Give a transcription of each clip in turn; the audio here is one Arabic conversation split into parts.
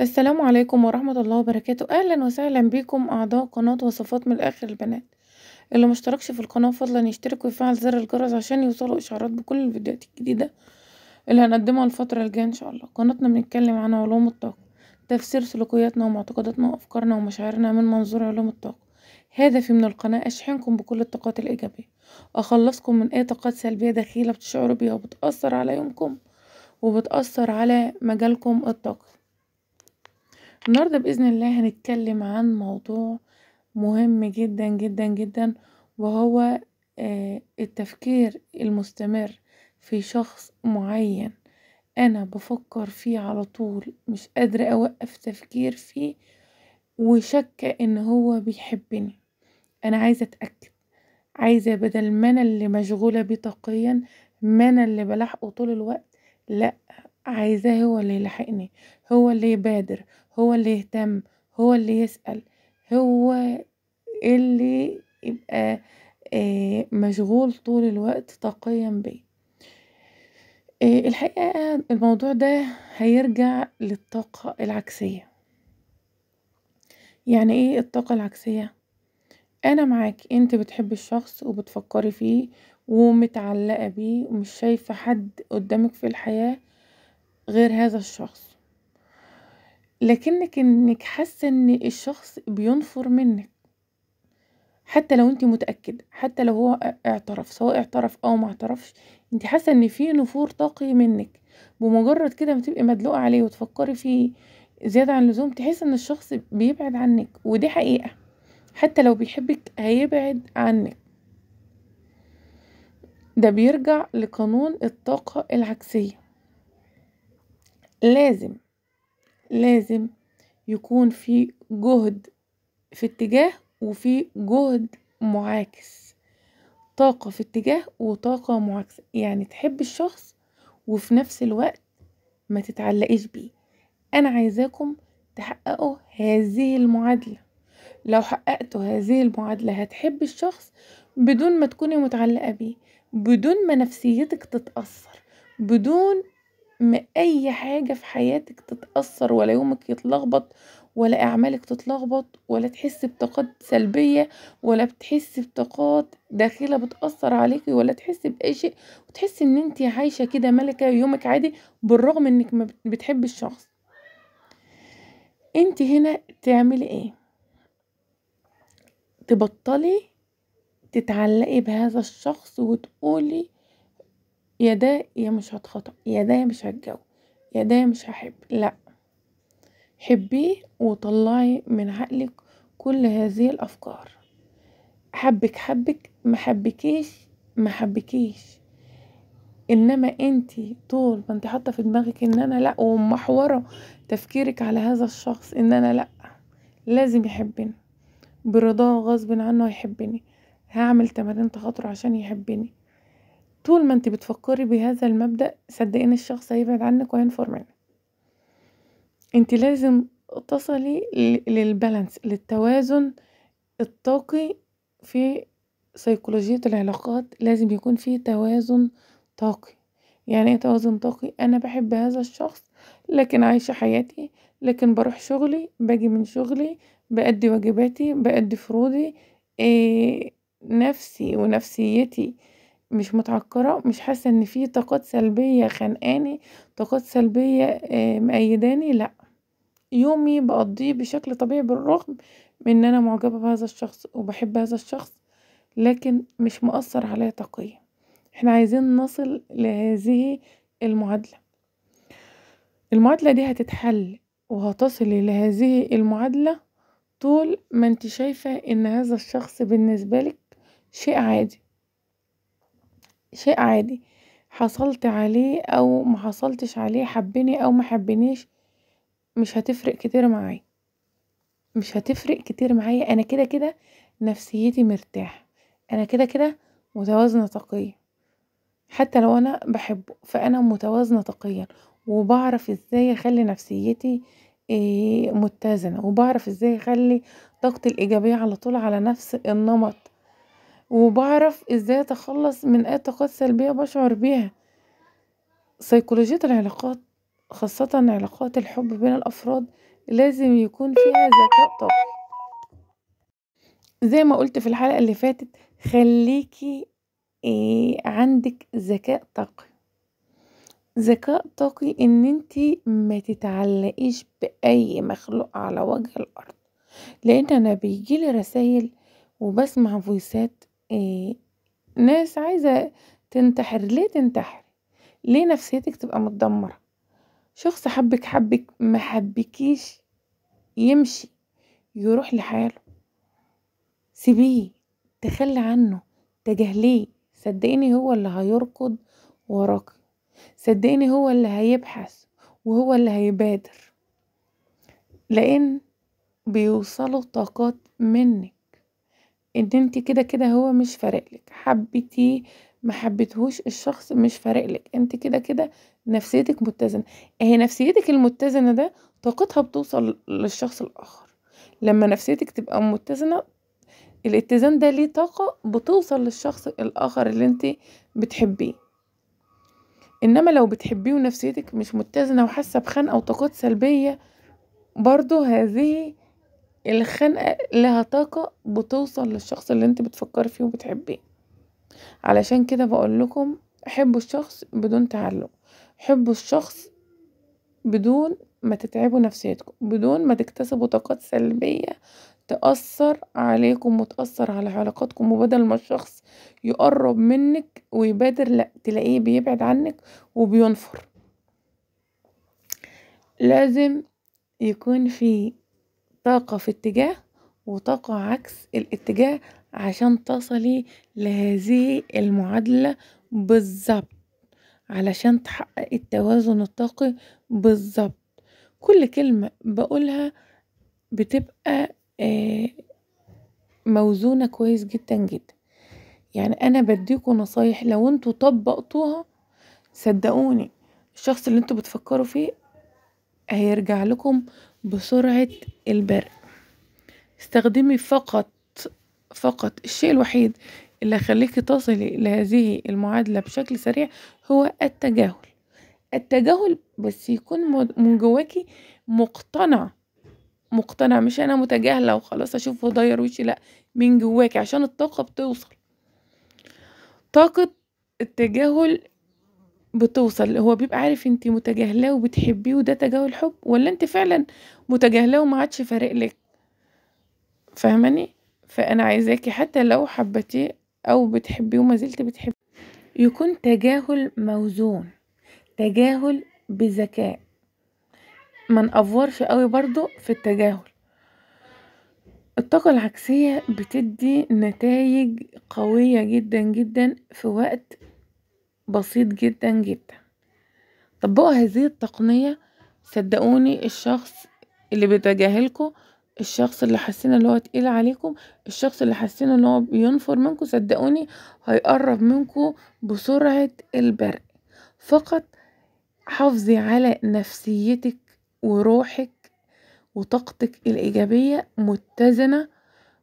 السلام عليكم ورحمة الله وبركاته أهلا وسهلا بكم أعضاء قناة وصفات من الآخر البنات اللي مشتركش في القناة فضلا يشترك ويفعل زر الجرس عشان يوصلوا إشعارات بكل الفيديوهات الجديدة اللي هنقدمها الفترة الجاية إن شاء الله قناتنا بنتكلم عن علوم الطاقة تفسير سلوكياتنا ومعتقداتنا وأفكارنا ومشاعرنا من منظور علوم الطاقة هدفي من القناة أشحنكم بكل الطاقات الإيجابية أخلصكم من أي طاقات سلبية دخيلة بتشعروا بيها وبتأثر على يومكم وبتأثر على مجالكم الطاقي النهاردة بإذن الله هنتكلم عن موضوع مهم جدا جدا جدا وهو آه، التفكير المستمر في شخص معين أنا بفكر فيه على طول مش قادرة أوقف تفكير فيه وشك إن هو بيحبني أنا عايزة أتأكد عايزة بدل ما أنا اللي مشغولة بيه طاقيا ما أنا اللي بلاحقه طول الوقت لأ عايزاه هو اللي يلحقني هو اللي يبادر هو اللي يهتم هو اللي يسأل هو اللي يبقى آه، مشغول طول الوقت طاقيا بي آه، الحقيقة الموضوع ده هيرجع للطاقة العكسية يعني ايه الطاقة العكسية؟ انا معاك انت بتحبي الشخص وبتفكري فيه ومتعلقة بيه ومش شايفة حد قدامك في الحياة غير هذا الشخص لكنك انك حاسة ان الشخص بينفر منك حتى لو انت متأكدة حتى لو هو اعترف سواء اعترف او ما اعترفش انت حاسة ان في نفور طاقي منك بمجرد كده ما تبقي مدلوقة عليه وتفكري فيه زيادة عن اللزوم تحس ان الشخص بيبعد عنك ودي حقيقة حتى لو بيحبك هيبعد عنك ده بيرجع لقانون الطاقة العكسية لازم لازم يكون في جهد في اتجاه وفي جهد معاكس طاقة في اتجاه وطاقة معاكسة يعني تحب الشخص وفي نفس الوقت ما تتعلقيش بيه انا عايزاكم تحققوا هذه المعادلة لو حققتوا هذه المعادلة هتحب الشخص بدون ما تكوني متعلقة بيه بدون ما نفسيتك تتأثر بدون ما أي حاجة في حياتك تتأثر ولا يومك يتلخبط ولا أعمالك تتلخبط ولا تحس بطاقات سلبية ولا بتحس بطاقات داخلة بتأثر عليكي ولا تحس بأي شيء وتحس إن أنت عايشة كده ملكة يومك عادي بالرغم إنك ما بتحبي الشخص أنت هنا تعملي إيه؟ تبطلي تتعلقي بهذا الشخص وتقولي يا ده يا مش هتخطب يا ده يا مش هتجوز يا ده يا مش هحب لا حبيه وطلعي من عقلك كل هذه الافكار حبك حبك محبكيش محبكيش انما انت طول ما انت حاطه في دماغك ان انا لا ومحوره تفكيرك على هذا الشخص ان انا لا لازم يحبني برضاه غصب عنه هيحبني هعمل تمارين تخاطر عشان يحبني طول ما انت بتفكري بهذا المبدأ صدقيني الشخص هيبعد عنك وينفر منك انت لازم تصلي للبالانس للتوازن الطاقي في سيكولوجية العلاقات لازم يكون في توازن طاقي يعني ايه توازن طاقي انا بحب هذا الشخص لكن عايشة حياتي لكن بروح شغلي باجي من شغلي بأدي واجباتي بأدي فروضي إيه نفسي ونفسيتي مش متعكرة مش حاسة ان في طاقات سلبية خانقاني طاقات سلبية آه، مأيداني لأ يومي بقضيه بشكل طبيعي بالرغم من ان انا معجبة بهذا الشخص وبحب هذا الشخص لكن مش مأثر عليا طاقيا احنا عايزين نصل لهذه المعادلة المعادلة دي هتتحل وهتصل لهذه المعادلة طول ما انت شايفة ان هذا الشخص بالنسبة لك شيء عادي شيء عادي حصلت عليه أو محصلتش عليه حبني أو محبنيش مش هتفرق كتير معايا مش هتفرق كتير معايا انا كده كده نفسيتي مرتاحة انا كده كده متوازنة طاقيا حتى لو انا بحبه فانا متوازنة طاقيا وبعرف ازاي اخلي نفسيتي آه، متزنة وبعرف ازاي اخلي طاقتي الايجابية على طول على نفس النمط وبعرف ازاي اتخلص من اي طاقات سلبية بشعر بيها سيكولوجية العلاقات خاصة علاقات الحب بين الافراد لازم يكون فيها ذكاء طبعا زي ما قلت في الحلقة اللي فاتت خليكي إيه عندك ذكاء طاقي ذكاء طاقي ان انتي ما تتعلقيش باي مخلوق على وجه الارض لان انا بيجيلي رسائل وبسمع فويسات إيه، ناس عايزة تنتحر ليه تنتحري ليه نفسيتك تبقى متدمرة شخص حبك حبك محبكيش يمشي يروح لحاله سيبيه تخلي عنه تجاهليه صدقيني هو اللي هيركض وراك صدقيني هو اللي هيبحث وهو اللي هيبادر لان بيوصلوا طاقات منك ان انت كده كده هو مش فارقلك حبيتي ما حبيتهوش الشخص مش فارقلك انت كده كده نفسيتك متزنه اهي نفسيتك المتزنه ده طاقتها بتوصل للشخص الاخر لما نفسيتك تبقى متزنه الاتزان ده ليه طاقه بتوصل للشخص الاخر اللي انت بتحبيه انما لو بتحبيه ونفسيتك مش متزنه وحاسه بخنقه وطاقات سلبيه برضو هذه الخنقة لها طاقة بتوصل للشخص اللي انت بتفكر فيه وبتحبيه علشان كده بقول لكم حبوا الشخص بدون تعلق حبوا الشخص بدون ما تتعبوا نفسيتكم بدون ما تكتسبوا طاقات سلبية تأثر عليكم وتأثر على علاقاتكم وبدل ما الشخص يقرب منك ويبادر لا تلاقيه بيبعد عنك وبينفر لازم يكون في طاقة في اتجاه وطاقة عكس الاتجاه عشان تصلي لهذه المعادلة بالظبط علشان تحقق التوازن الطاقي بالظبط كل كلمة بقولها بتبقى آه، موزونة كويس جدا جدا يعني انا بديكم نصايح لو انتوا طبقتوها صدقوني الشخص اللي انتوا بتفكروا فيه هيرجع لكم بسرعة البرق استخدمي فقط فقط الشيء الوحيد اللي هيخليكي تصلي لهذه المعادلة بشكل سريع هو التجاهل التجاهل بس يكون من جواكي مقتنع مقتنع مش انا متجاهله وخلاص اشوف واضير وشي لا من جواكي عشان الطاقه بتوصل طاقه التجاهل بتوصل هو بيبقى عارف انت متجاهلاه وبتحبيه وده تجاهل حب ولا انت فعلا متجاهلاه وما عادش فارق لك فاهماني فانا عايزاكي حتى لو حبتيه او بتحبيه وما زلت بتحبيه يكون تجاهل موزون تجاهل بذكاء ما نقفرش قوي برضو في التجاهل الطاقة العكسية بتدي نتائج قوية جدا جدا في وقت بسيط جدا جدا طبقوا هذه التقنية صدقوني الشخص اللي بيتجاهلكوا الشخص اللي حاسين ان هو تقيل عليكم الشخص اللي حاسين ان هو بينفر منكم صدقوني هيقرب منكم بسرعة البرق فقط حافظي على نفسيتك وروحك وطاقتك الإيجابية متزنة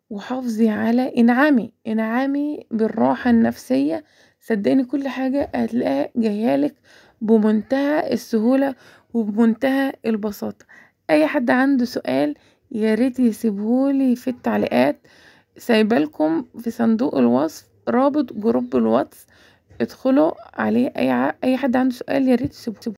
وحافظي على انعمي انعمي بالراحة النفسية صدقني كل حاجة هتلاقيها جايالك بمنتهى السهولة وبمنتهى البساطة اي حد عنده سؤال ياريت يسيبهولي في التعليقات سايبالكم في صندوق الوصف رابط جروب الواتس ادخلوا عليه اي ع... اي حد عنده سؤال ياريت يسيبهولي يسيبه